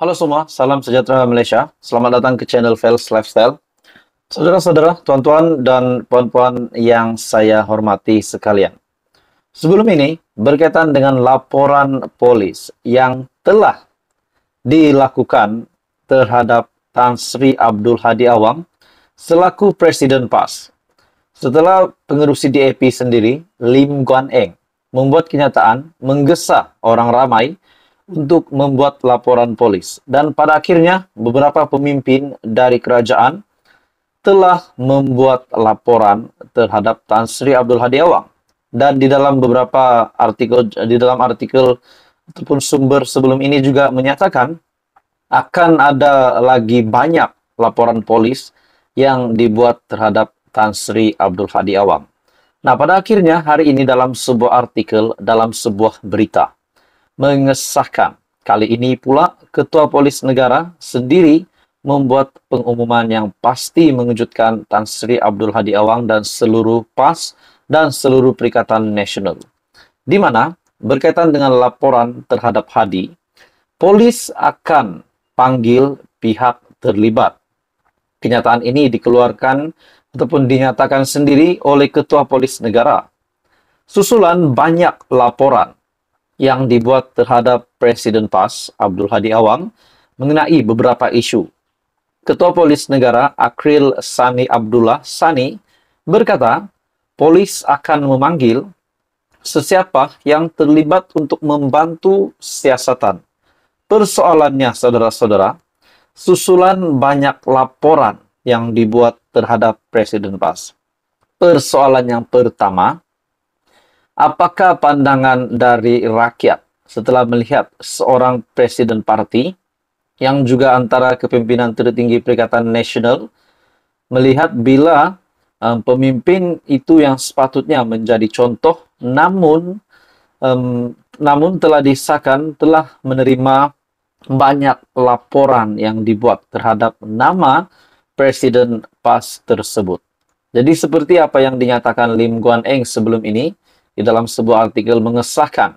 Halo semua, salam sejahtera Malaysia. Selamat datang ke channel Fels Lifestyle. Saudara-saudara, tuan-tuan dan puan-puan yang saya hormati sekalian. Sebelum ini, berkaitan dengan laporan polis yang telah dilakukan terhadap Tan Sri Abdul Hadi Awang selaku Presiden PAS. Setelah pengerusi DAP sendiri, Lim Guan Eng membuat kenyataan menggesa orang ramai untuk membuat laporan polis. Dan pada akhirnya beberapa pemimpin dari kerajaan telah membuat laporan terhadap Tan Sri Abdul Hadi Awang. Dan di dalam beberapa artikel di dalam artikel ataupun sumber sebelum ini juga menyatakan akan ada lagi banyak laporan polis yang dibuat terhadap Tan Sri Abdul Hadi Awang. Nah, pada akhirnya hari ini dalam sebuah artikel, dalam sebuah berita, mengesahkan. Kali ini pula Ketua Polis Negara sendiri membuat pengumuman yang pasti mengejutkan Tan Sri Abdul Hadi Awang dan seluruh PAS dan seluruh Perikatan Nasional. Di mana berkaitan dengan laporan terhadap Hadi, polis akan panggil pihak terlibat. Kenyataan ini dikeluarkan ataupun dinyatakan sendiri oleh Ketua Polis Negara. Susulan banyak laporan yang dibuat terhadap Presiden PAS Abdul Hadi Awang mengenai beberapa isu. Ketua Polis Negara Akril Sani Abdullah Sani berkata, polis akan memanggil sesiapa yang terlibat untuk membantu siasatan. Persoalannya, saudara-saudara, susulan banyak laporan yang dibuat terhadap Presiden PAS. Persoalan yang pertama, Apakah pandangan dari rakyat setelah melihat seorang presiden parti yang juga antara kepimpinan tertinggi Perikatan Nasional melihat bila um, pemimpin itu yang sepatutnya menjadi contoh namun um, namun telah disahkan telah menerima banyak laporan yang dibuat terhadap nama presiden PAS tersebut. Jadi seperti apa yang dinyatakan Lim Guan Eng sebelum ini, di dalam sebuah artikel mengesahkan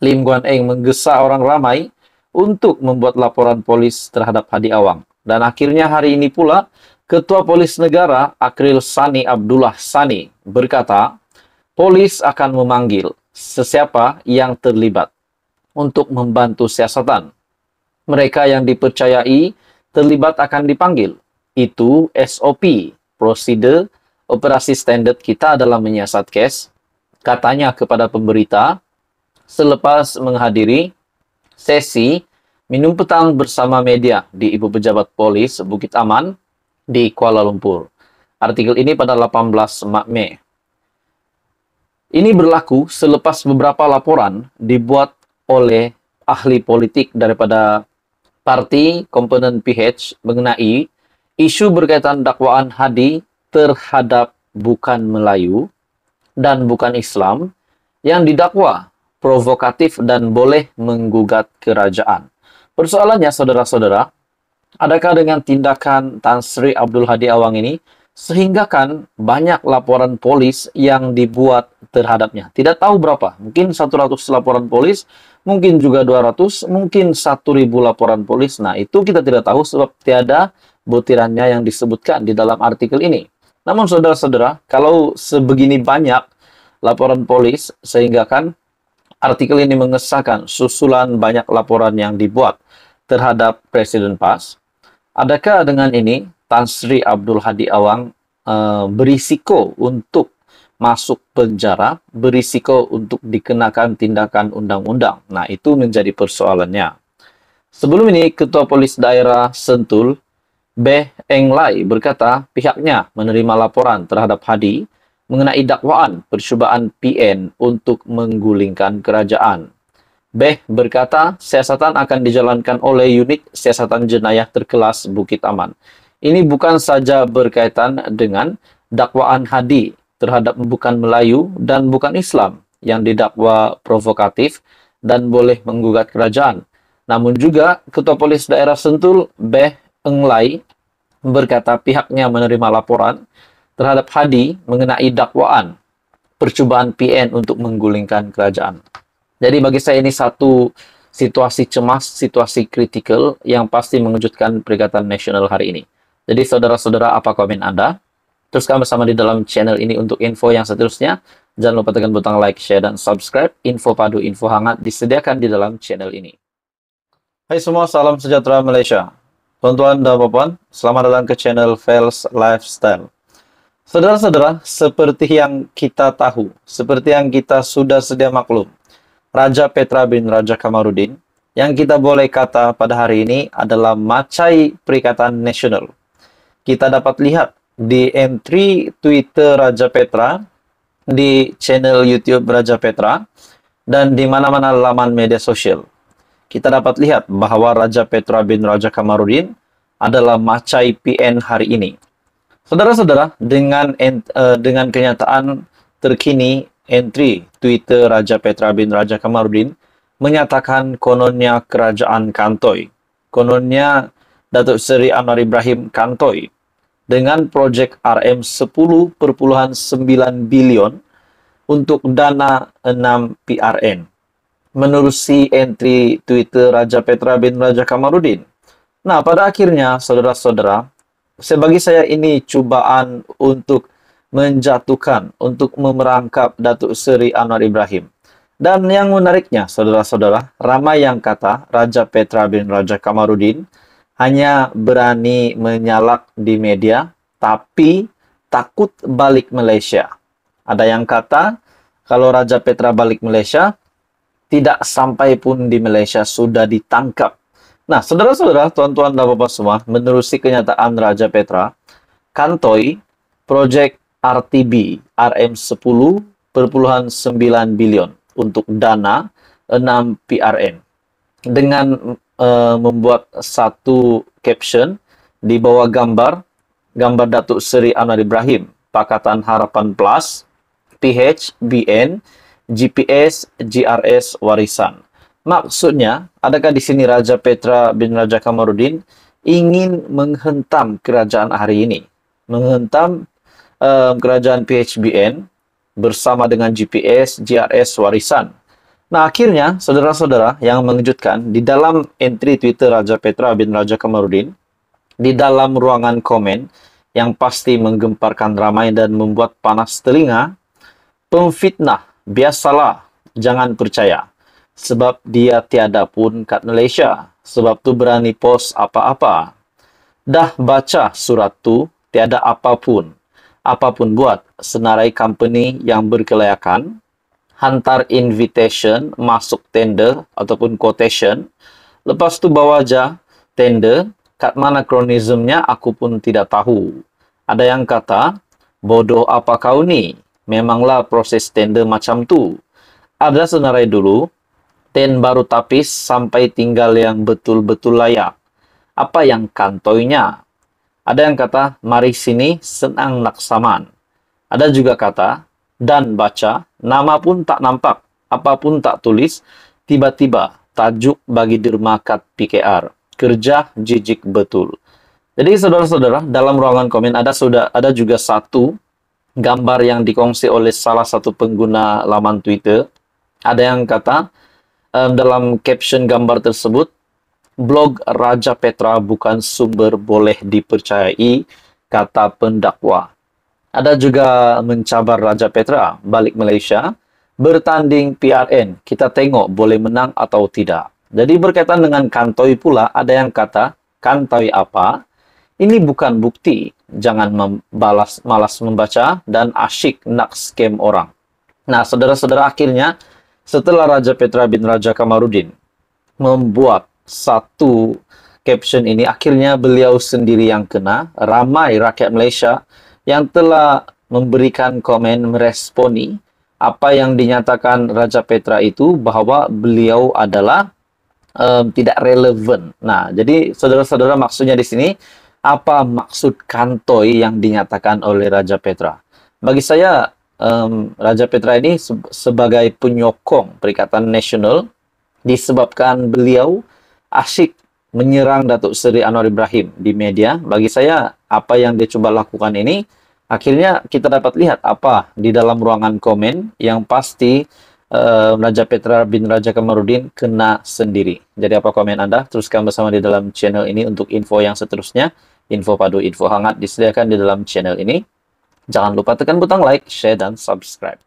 Lim Guan Eng menggesa orang ramai untuk membuat laporan polis terhadap Hadi Awang. Dan akhirnya hari ini pula, Ketua Polis Negara Akril Sani Abdullah Sani berkata, polis akan memanggil sesiapa yang terlibat untuk membantu siasatan. Mereka yang dipercayai terlibat akan dipanggil. Itu SOP, prosedur operasi standar kita dalam menyiasat kes katanya kepada pemberita selepas menghadiri sesi minum petang bersama media di Ibu Pejabat Polis Bukit Aman di Kuala Lumpur. Artikel ini pada 18 Mei. Ini berlaku selepas beberapa laporan dibuat oleh ahli politik daripada parti komponen PH mengenai isu berkaitan dakwaan Hadi terhadap bukan Melayu dan bukan Islam yang didakwa provokatif dan boleh menggugat kerajaan. Persoalannya, saudara-saudara, adakah dengan tindakan Tan Sri Abdul Hadi Awang ini sehingga kan banyak laporan polis yang dibuat terhadapnya. Tidak tahu berapa, mungkin 100 laporan polis, mungkin juga 200, mungkin 1000 laporan polis. Nah, itu kita tidak tahu sebab tiada butirannya yang disebutkan di dalam artikel ini. Namun saudara-saudara, kalau sebegini banyak laporan polis, sehingga kan artikel ini mengesahkan susulan banyak laporan yang dibuat terhadap Presiden PAS, adakah dengan ini Tan Sri Abdul Hadi Awang e, berisiko untuk masuk penjara, berisiko untuk dikenakan tindakan undang-undang? Nah, itu menjadi persoalannya. Sebelum ini, Ketua Polis Daerah Sentul, Beh Eng Lai berkata pihaknya menerima laporan terhadap Hadi mengenai dakwaan percobaan PN untuk menggulingkan kerajaan. Beh berkata siasatan akan dijalankan oleh unit siasatan jenayah terkelas Bukit Aman. Ini bukan saja berkaitan dengan dakwaan Hadi terhadap bukan Melayu dan bukan Islam yang didakwa provokatif dan boleh menggugat kerajaan. Namun juga Ketua Polis Daerah Sentul Beh Englai berkata pihaknya menerima laporan terhadap Hadi mengenai dakwaan percobaan PN untuk menggulingkan kerajaan. Jadi bagi saya ini satu situasi cemas, situasi kritikal yang pasti mengejutkan Perikatan Nasional hari ini. Jadi saudara-saudara apa komen Anda? Teruskan bersama di dalam channel ini untuk info yang seterusnya. Jangan lupa tekan butang like, share, dan subscribe. Info padu, info hangat disediakan di dalam channel ini. Hai semua, salam sejahtera Malaysia. Tuan-tuan dan puan-puan, selamat datang ke channel Fels Lifestyle. Saudara-saudara, seperti yang kita tahu, seperti yang kita sudah sedia maklum, Raja Petra bin Raja Kamarudin, yang kita boleh kata pada hari ini adalah macai perikatan nasional. Kita dapat lihat di entry Twitter Raja Petra, di channel YouTube Raja Petra, dan di mana-mana laman media sosial kita dapat lihat bahwa Raja Petra bin Raja Kamarudin adalah Macai PN hari ini. Saudara-saudara, dengan uh, dengan kenyataan terkini entry Twitter Raja Petra bin Raja Kamarudin menyatakan kononnya kerajaan Kantoi. Kononnya Datuk Seri Anwar Ibrahim Kantoi dengan projek RM 10.9 bilion untuk dana 6 PRN menerusi entry Twitter Raja Petra bin Raja Kamarudin. Nah, pada akhirnya, saudara-saudara, sebagai saya ini cubaan untuk menjatuhkan, untuk memerangkap Datuk Seri Anwar Ibrahim. Dan yang menariknya, saudara-saudara, ramai yang kata Raja Petra bin Raja Kamarudin hanya berani menyalak di media, tapi takut balik Malaysia. Ada yang kata, kalau Raja Petra balik Malaysia, tidak sampai pun di Malaysia sudah ditangkap. Nah, saudara-saudara, tuan-tuan dan bapak semua, menerusi kenyataan Raja Petra, Kantoi, proyek RTB RM10 perpuluhan 9 bilion untuk dana 6 PRN dengan uh, membuat satu caption di bawah gambar gambar Datuk Seri Anwar Ibrahim Pakatan Harapan Plus PHBN. GPS, GRS, warisan. Maksudnya, adakah di sini Raja Petra bin Raja Kamarudin ingin menghentam kerajaan hari ini? Menghentam um, kerajaan PHBN bersama dengan GPS, GRS, warisan. Nah, akhirnya, saudara-saudara, yang mengejutkan, di dalam entry Twitter Raja Petra bin Raja Kamarudin, di dalam ruangan komen yang pasti menggemparkan ramai dan membuat panas telinga, pemfitnah biasalah jangan percaya. Sebab dia tiada pun kat Malaysia. Sebab tu berani pos apa-apa. Dah baca surat tu, tiada apapun. Apapun buat, senarai company yang berkelayakan, hantar invitation, masuk tender ataupun quotation. Lepas tu bawa aja tender, kat mana kronismnya aku pun tidak tahu. Ada yang kata, bodoh apa kau ni? memanglah proses tender macam tu. Ada senarai dulu, ten baru tapis sampai tinggal yang betul-betul layak. Apa yang kantoinya? Ada yang kata, mari sini senang laksaman. Ada juga kata, dan baca, nama pun tak nampak, apapun tak tulis, tiba-tiba tajuk bagi dermakat PKR, kerja jijik betul. Jadi saudara-saudara, dalam ruangan komen ada sudah ada juga satu gambar yang dikongsi oleh salah satu pengguna laman Twitter. Ada yang kata um, dalam caption gambar tersebut, blog Raja Petra bukan sumber boleh dipercayai, kata pendakwa. Ada juga mencabar Raja Petra balik Malaysia bertanding PRN. Kita tengok boleh menang atau tidak. Jadi berkaitan dengan kantoi pula ada yang kata kantoi apa? Ini bukan bukti, jangan membalas, malas membaca, dan asyik nak scam orang. Nah, saudara-saudara akhirnya, setelah Raja Petra bin Raja Kamarudin membuat satu caption ini, akhirnya beliau sendiri yang kena, ramai rakyat Malaysia yang telah memberikan komen meresponi apa yang dinyatakan Raja Petra itu bahwa beliau adalah um, tidak relevan. Nah, jadi saudara-saudara maksudnya di sini apa maksud kantoi yang dinyatakan oleh Raja Petra? Bagi saya, um, Raja Petra ini se sebagai penyokong Perikatan Nasional disebabkan beliau asyik menyerang Datuk Seri Anwar Ibrahim di media. Bagi saya, apa yang dia coba lakukan ini, akhirnya kita dapat lihat apa di dalam ruangan komen yang pasti um, Raja Petra bin Raja Kamarudin kena sendiri. Jadi apa komen Anda? Teruskan bersama di dalam channel ini untuk info yang seterusnya info padu info hangat disediakan di dalam channel ini. Jangan lupa tekan butang like, share, dan subscribe.